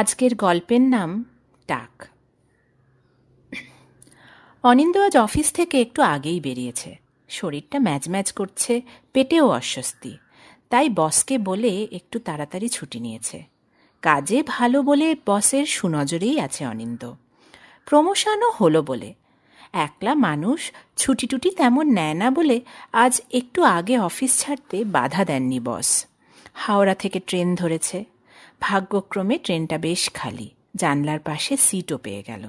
আজকের গল্পের নাম টাক অনিন্দ আজ অফিস থেকে একটু আগেই বেরিয়েছে শরীরটা ম্যাচ ম্যাচ করছে পেটেও অস্বস্তি তাই বসকে বলে একটু তাড়াতাড়ি ছুটি নিয়েছে কাজে ভালো বলে বসের সুনজরেই আছে অনিন্দ প্রমোশনও হলো বলে একলা মানুষ ছুটি টুটি তেমন নেয় না বলে আজ একটু আগে অফিস ছাড়তে বাধা দেননি বস হাওড়া থেকে ট্রেন ধরেছে ভাগ্যক্রমে ট্রেনটা বেশ খালি জানলার পাশে সিটও পেয়ে গেল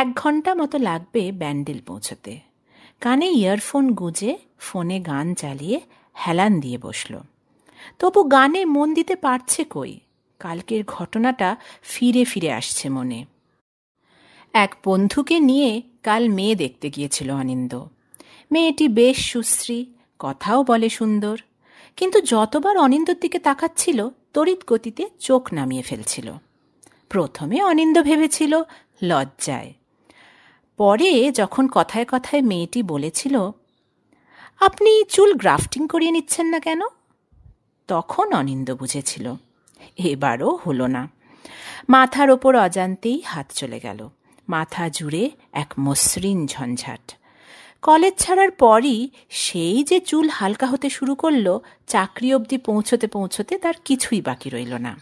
এক ঘন্টা মতো লাগবে ব্যান্ডেল পৌঁছতে কানে ইয়ারফোন গুজে ফোনে গান চালিয়ে হেলান দিয়ে বসল তবু গানে মন দিতে পারছে কই কালকের ঘটনাটা ফিরে ফিরে আসছে মনে এক বন্ধুকে নিয়ে কাল মেয়ে দেখতে গিয়েছিল অনিন্দ মেয়েটি বেশ সুশ্রী কথাও বলে সুন্দর কিন্তু যতবার অনিন্দর দিকে তাকাচ্ছিল তড়িৎ গতিতে চোখ নামিয়ে ফেলছিল প্রথমে অনিন্দ ভেবেছিল লজ্জায় পরে যখন কথায় কথায় মেয়েটি বলেছিল আপনি চুল গ্রাফটিং করিয়ে নিচ্ছেন না কেন তখন অনিন্দ বুঝেছিল এবারও হলো না মাথার ওপর অজান্তেই হাত চলে গেল মাথা জুড়ে এক মসৃণ ঝঞ্ঝাট কলেজ ছাড়ার পরই সেই যে চুল হালকা হতে শুরু করলো চাকরি অবধি পৌঁছতে পৌঁছতে তার কিছুই বাকি রইল না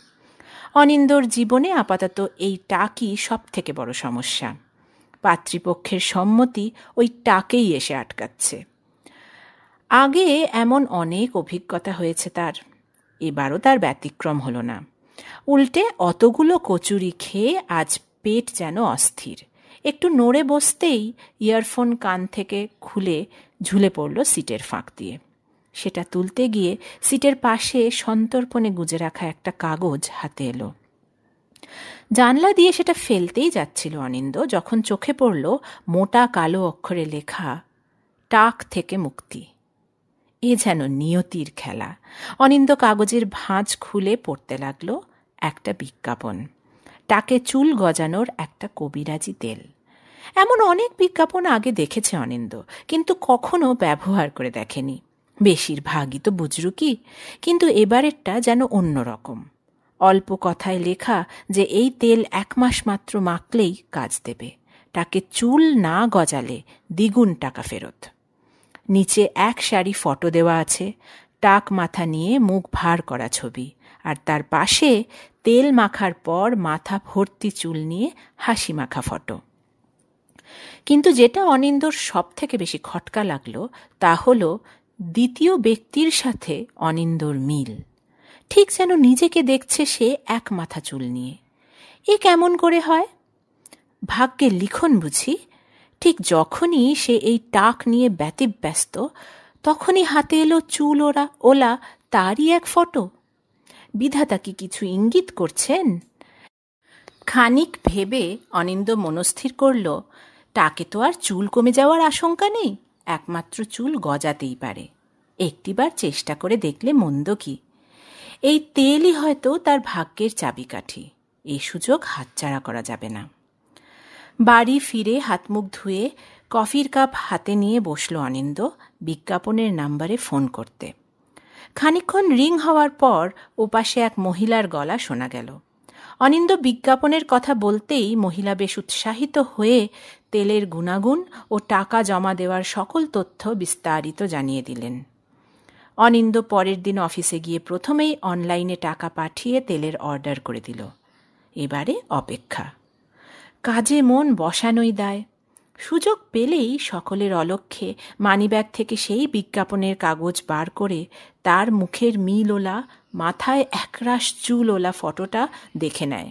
অনিন্দর জীবনে আপাতত এই টাকই সব থেকে বড় সমস্যা পাতৃপক্ষের সম্মতি ওই টাকেই এসে আটকাচ্ছে আগে এমন অনেক অভিজ্ঞতা হয়েছে তার এবারও তার ব্যতিক্রম হলো না উল্টে অতগুলো কচুরি খেয়ে আজ পেট যেন অস্থির একটু নড়ে বসতেই ইয়ারফোন কান থেকে খুলে ঝুলে পড়ল সিটের ফাঁক দিয়ে সেটা তুলতে গিয়ে সিটের পাশে সন্তর্পণে গুজে রাখা একটা কাগজ হাতে এলো জানলা দিয়ে সেটা ফেলতেই যাচ্ছিল অনিন্দ যখন চোখে পড়ল মোটা কালো অক্ষরে লেখা টাক থেকে মুক্তি এ যেন নিয়তির খেলা অনিন্দ কাগজের ভাঁজ খুলে পড়তে লাগলো একটা বিজ্ঞাপন টাকে চুল গজানোর একটা কবিরাজি তেল এমন অনেক বিজ্ঞাপন আগে দেখেছে অনিন্দ কিন্তু কখনো ব্যবহার করে দেখেনি বেশিরভাগই তো বুজরুকি কিন্তু এবারেরটা যেন অন্যরকম অল্প কথায় লেখা যে এই তেল এক মাস মাত্র মাখলেই কাজ দেবে তাকে চুল না গজালে দ্বিগুণ টাকা ফেরত নিচে এক শাড়ি ফটো দেওয়া আছে টাক মাথা নিয়ে মুখ ভার করা ছবি আর তার পাশে তেল মাখার পর মাথা ভর্তি চুল নিয়ে হাসি মাখা ফটো কিন্তু যেটা অনিন্দর সব থেকে বেশি খটকা লাগলো তা হল দ্বিতীয় ব্যক্তির সাথে অনিন্দর মিল ঠিক যেন নিজেকে দেখছে সে এক মাথা চুল নিয়ে এ কেমন করে হয় ভাগ্যে লিখন বুঝি ঠিক যখনই সে এই টাক নিয়ে ব্যতিব্যস্ত তখনই হাতে এলো চুল ওরা ওলা তারই এক ফটো বিধাতা কি কিছু ইঙ্গিত করছেন খানিক ভেবে অনিন্দ মনস্থির করল তাকে তো আর চুল কমে যাওয়ার আশঙ্কা নেই একমাত্র চুল গজাতেই পারে একটিবার চেষ্টা করে দেখলে মন্দ কি এই তেলই হয়তো তার ভাগ্যের চাবিকাঠি এই সুযোগ হাতছাড়া করা যাবে না বাড়ি ফিরে হাত মুখ ধুয়ে কফির কাপ হাতে নিয়ে বসল অনিন্দ বিজ্ঞাপনের নাম্বারে ফোন করতে খানিক্ষণ রিং হওয়ার পর ওপাশে এক মহিলার গলা শোনা গেল অনিন্দ বিজ্ঞাপনের কথা বলতেই মহিলা বেশ উৎসাহিত হয়ে তেলের গুণাগুণ ও টাকা জমা দেওয়ার সকল তথ্য বিস্তারিত জানিয়ে দিলেন অনিন্দ পরের দিন অফিসে গিয়ে প্রথমেই অনলাইনে টাকা পাঠিয়ে তেলের অর্ডার করে দিল এবারে অপেক্ষা কাজে মন বসানোই দেয় সুযোগ পেলেই সকলের অলক্ষ্যে মানিব্যাগ থেকে সেই বিজ্ঞাপনের কাগজ বার করে তার মুখের ওলা মাথায় একরাশ ওলা ফটোটা দেখে নেয়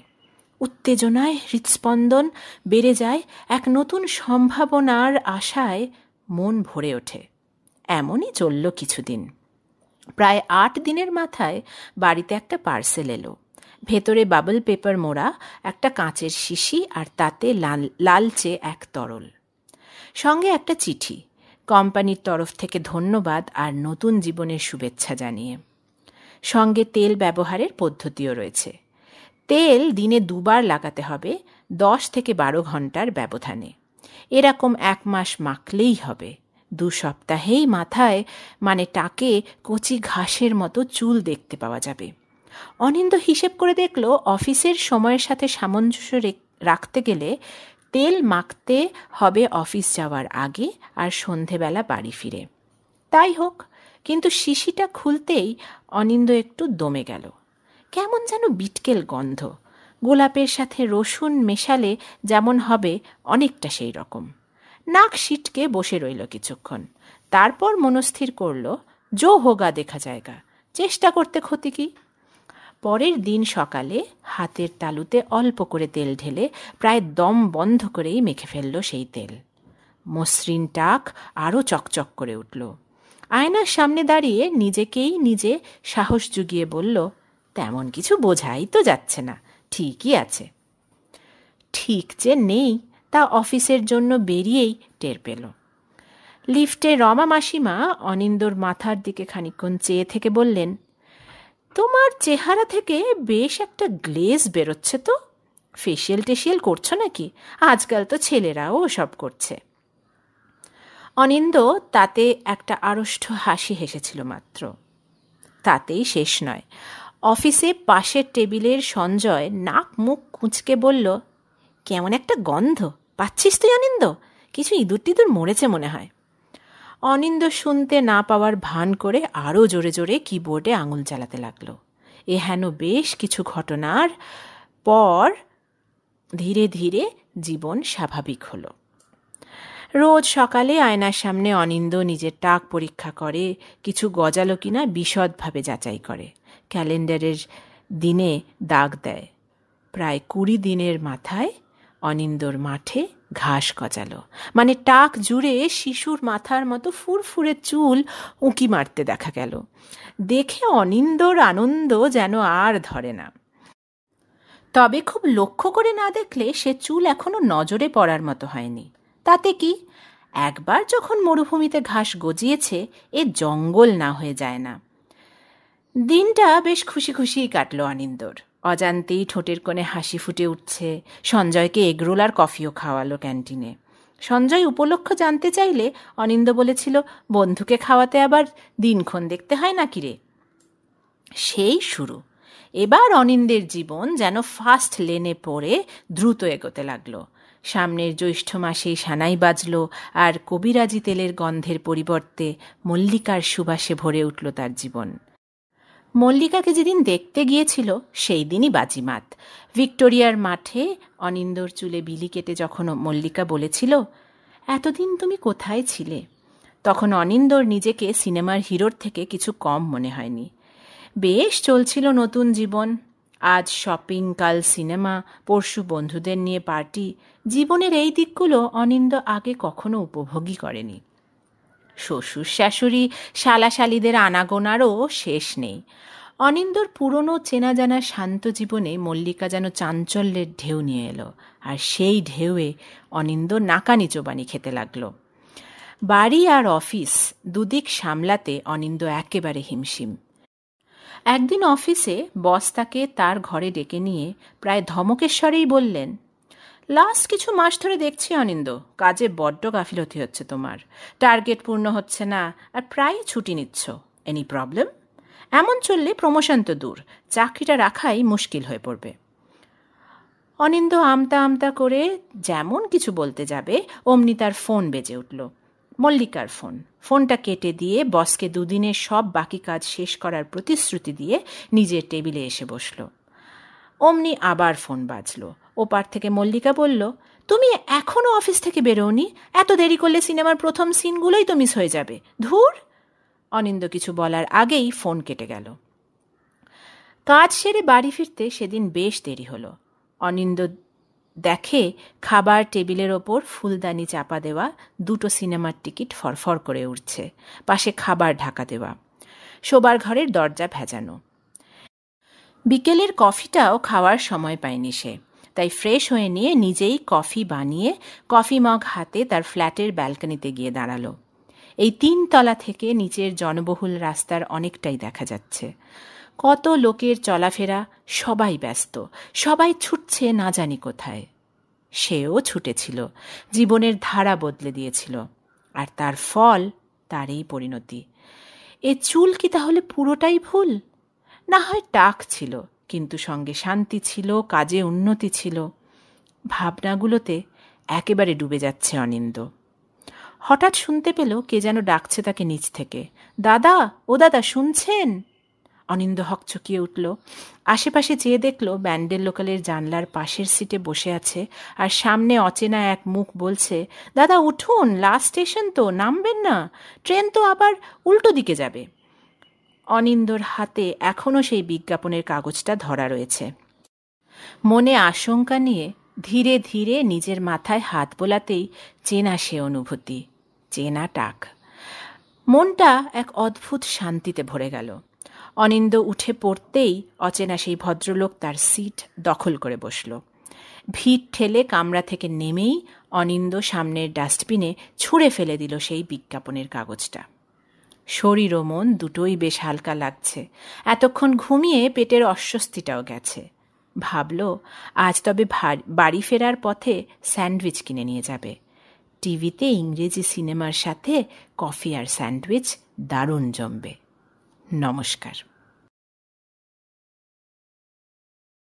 উত্তেজনায় হৃৎস্পন্দন বেড়ে যায় এক নতুন সম্ভাবনার আশায় মন ভরে ওঠে এমনই চলল কিছুদিন প্রায় আট দিনের মাথায় বাড়িতে একটা পার্সেল এলো ভেতরে বাবল পেপার মোড়া একটা কাঁচের শিশি আর তাতে লাল লালচে এক তরল সঙ্গে একটা চিঠি কোম্পানির তরফ থেকে ধন্যবাদ আর নতুন জীবনের শুভেচ্ছা জানিয়ে সঙ্গে তেল ব্যবহারের পদ্ধতিও রয়েছে তেল দিনে দুবার লাগাতে হবে দশ থেকে বারো ঘন্টার ব্যবধানে এরকম এক মাস মাখলেই হবে দু সপ্তাহেই মাথায় মানে টাকে কচি ঘাসের মতো চুল দেখতে পাওয়া যাবে অনিন্দ হিসেব করে দেখল অফিসের সময়ের সাথে সামঞ্জস্য রাখতে গেলে তেল মাখতে হবে অফিস যাওয়ার আগে আর সন্ধেবেলা বাড়ি ফিরে তাই হোক কিন্তু শিশিটা খুলতেই অনিন্দ একটু দমে গেল কেমন যেন বিটকেল গন্ধ গোলাপের সাথে রসুন মেশালে যেমন হবে অনেকটা সেই রকম নাক সিটকে বসে রইল কিছুক্ষণ তারপর মনস্থির করল জো হোগা দেখা জায়গা চেষ্টা করতে ক্ষতি কী পরের দিন সকালে হাতের তালুতে অল্প করে তেল ঢেলে প্রায় দম বন্ধ করেই মেখে ফেলল সেই তেল মসৃণ টাক আরও চকচক করে উঠল আয়নার সামনে দাঁড়িয়ে নিজেকেই নিজে সাহস জুগিয়ে বলল তেমন কিছু বোঝাই তো যাচ্ছে না ঠিকই আছে ঠিক যে নেই তা অফিসের জন্য বেরিয়েই টের পেল লিফটে রমা মাসিমা অনিন্দর মাথার দিকে খানিক্ষণ চেয়ে থেকে বললেন তোমার চেহারা থেকে বেশ একটা গ্লেজ বেরোচ্ছে তো ফেসিয়াল টেশিয়াল করছো নাকি আজকাল তো ছেলেরাও সব করছে অনিন্দ তাতে একটা আড়ষ্ঠ হাসি হেসেছিল মাত্র তাতেই শেষ নয় অফিসে পাশের টেবিলের সঞ্জয় নাক মুখ কুঁচকে বলল কেমন একটা গন্ধ পাচ্ছিস তুই অনিন্দ কিছু ইঁদুর টিঁদুর মরেছে মনে হয় অনিন্দ শুনতে না পাওয়ার ভান করে আরও জোরে জোরে কিবোর্ডে আঙুল চালাতে লাগলো এ হেন বেশ কিছু ঘটনার পর ধীরে ধীরে জীবন স্বাভাবিক হলো রোজ সকালে আয়নার সামনে অনিন্দ নিজের টাক পরীক্ষা করে কিছু গজালো কিনা বিশদভাবে যাচাই করে ক্যালেন্ডারের দিনে দাগ দেয় প্রায় কুড়ি দিনের মাথায় অনিন্দর মাঠে ঘাস গজালো মানে টাক জুড়ে শিশুর মাথার মতো ফুরফুরে চুল উঁকি মারতে দেখা গেল দেখে অনিন্দর আনন্দ যেন আর ধরে না তবে খুব লক্ষ্য করে না দেখলে সে চুল এখনও নজরে পড়ার মতো হয়নি তাতে কি একবার যখন মরুভূমিতে ঘাস গজিয়েছে এ জঙ্গল না হয়ে যায় না দিনটা বেশ খুশি খুশিই কাটলো আনিন্দর অজান্তেই ঠোঁটের কোণে হাসি ফুটে উঠছে সঞ্জয়কে এগরোল আর কফিও খাওয়ালো ক্যান্টিনে সঞ্জয় উপলক্ষ জানতে চাইলে অনিন্দ বলেছিল বন্ধুকে খাওয়াতে আবার দিনক্ষণ দেখতে হয় নাকি রে সেই শুরু এবার অনিন্দের জীবন যেন ফার্স্ট লেনে পড়ে দ্রুত এগোতে লাগলো সামনের জ্যৈষ্ঠ মাসে সানাই বাজল আর কবিরাজি তেলের গন্ধের পরিবর্তে মল্লিকার সুবাসে ভরে উঠল তার জীবন মল্লিকাকে যেদিন দেখতে গিয়েছিল সেই দিনই বাজিমাত ভিক্টোরিয়ার মাঠে অনিন্দর চুলে বিলি কেটে যখন মল্লিকা বলেছিল এতদিন তুমি কোথায় ছিলে তখন অনিন্দর নিজেকে সিনেমার হিরোর থেকে কিছু কম মনে হয়নি বেশ চলছিল নতুন জীবন আজ শপিং কাল সিনেমা পরশু বন্ধুদের নিয়ে পার্টি জীবনের এই দিকগুলো অনিন্দ আগে কখনো উপভোগই করেনি শ্বশুর শাশুড়ি শালাশালিদের আনাগোনারও শেষ নেই অনিন্দর পুরনো চেনা জানা শান্ত জীবনে মল্লিকা যেন চাঞ্চল্যের ঢেউ নিয়ে এলো আর সেই ঢেউয়ে অনিন্দ নাকানি চোবানি খেতে লাগল বাড়ি আর অফিস দুদিক সামলাতে অনিন্দ একেবারে হিমশিম একদিন অফিসে বস তাকে তার ঘরে ডেকে নিয়ে প্রায় ধমকেশ্বরেই বললেন লাস্ট কিছু মাস ধরে দেখছি অনিন্দ কাজে বড্ড গাফিলতি হচ্ছে তোমার টার্গেট পূর্ণ হচ্ছে না আর প্রায় ছুটি নিচ্ছ এনি প্রবলেম এমন চললে প্রমোশন তো দূর চাকরিটা রাখাই মুশকিল হয়ে পড়বে অনিন্দ আমতা আমতা করে যেমন কিছু বলতে যাবে অমনি তার ফোন বেজে উঠল মল্লিকার ফোন ফোনটা কেটে দিয়ে বসকে দুদিনে সব বাকি কাজ শেষ করার প্রতিশ্রুতি দিয়ে নিজের টেবিলে এসে বসল অমনি আবার ফোন বাজলো ওপার থেকে মল্লিকা বলল তুমি এখনও অফিস থেকে বেরোনি এত দেরি করলে সিনেমার প্রথম সিনগুলোই তো মিস হয়ে যাবে ধুর অনিন্দ কিছু বলার আগেই ফোন কেটে গেল কাজ সেরে বাড়ি ফিরতে সেদিন বেশ দেরি হলো অনিন্দ দেখে খাবার টেবিলের ওপর ফুলদানি চাপা দেওয়া দুটো সিনেমার টিকিট ফরফর করে উঠছে পাশে খাবার ঢাকা দেওয়া শোবার ঘরের দরজা ভেজানো বিকেলের কফিটাও খাওয়ার সময় পায়নি সে তাই ফ্রেশ হয়ে নিয়ে নিজেই কফি বানিয়ে কফি মগ হাতে তার ফ্ল্যাটের ব্যালকনিতে গিয়ে দাঁড়ালো এই তিন তলা থেকে নিচের জনবহুল রাস্তার অনেকটাই দেখা যাচ্ছে কত লোকের চলাফেরা সবাই ব্যস্ত সবাই ছুটছে না জানি কোথায় সেও ছুটেছিল জীবনের ধারা বদলে দিয়েছিল আর তার ফল তার এই পরিণতি এ চুল কি তাহলে পুরোটাই ভুল না হয় টাক ছিল কিন্তু সঙ্গে শান্তি ছিল কাজে উন্নতি ছিল ভাবনাগুলোতে একেবারে ডুবে যাচ্ছে অনিন্দ হঠাৎ শুনতে পেল কে যেন ডাকছে তাকে নিচ থেকে দাদা ও দাদা শুনছেন অনিন্দ হকচকিয়ে উঠল আশেপাশে চেয়ে দেখল ব্যান্ডেল লোকালের জানলার পাশের সিটে বসে আছে আর সামনে অচেনা এক মুখ বলছে দাদা উঠুন লাস্ট স্টেশন তো নামবেন না ট্রেন তো আবার উল্টো দিকে যাবে অনিন্দর হাতে এখনও সেই বিজ্ঞাপনের কাগজটা ধরা রয়েছে মনে আশঙ্কা নিয়ে ধীরে ধীরে নিজের মাথায় হাত বোলাতেই চেনা সে অনুভূতি চেনা টাক মনটা এক অদ্ভুত শান্তিতে ভরে গেল অনিন্দ উঠে পড়তেই অচেনা সেই ভদ্রলোক তার সিট দখল করে বসল ভিড় ঠেলে কামরা থেকে নেমেই অনিন্দ সামনের ডাস্টবিনে ছুঁড়ে ফেলে দিল সেই বিজ্ঞাপনের কাগজটা শরীর ও মন দুটোই বেশ হালকা লাগছে এতক্ষণ ঘুমিয়ে পেটের অস্বস্তিটাও গেছে ভাবল আজ তবে বাড়ি ফেরার পথে স্যান্ডউইচ কিনে নিয়ে যাবে টিভিতে ইংরেজি সিনেমার সাথে কফি আর স্যান্ডউইচ দারুণ জমবে নমস্কার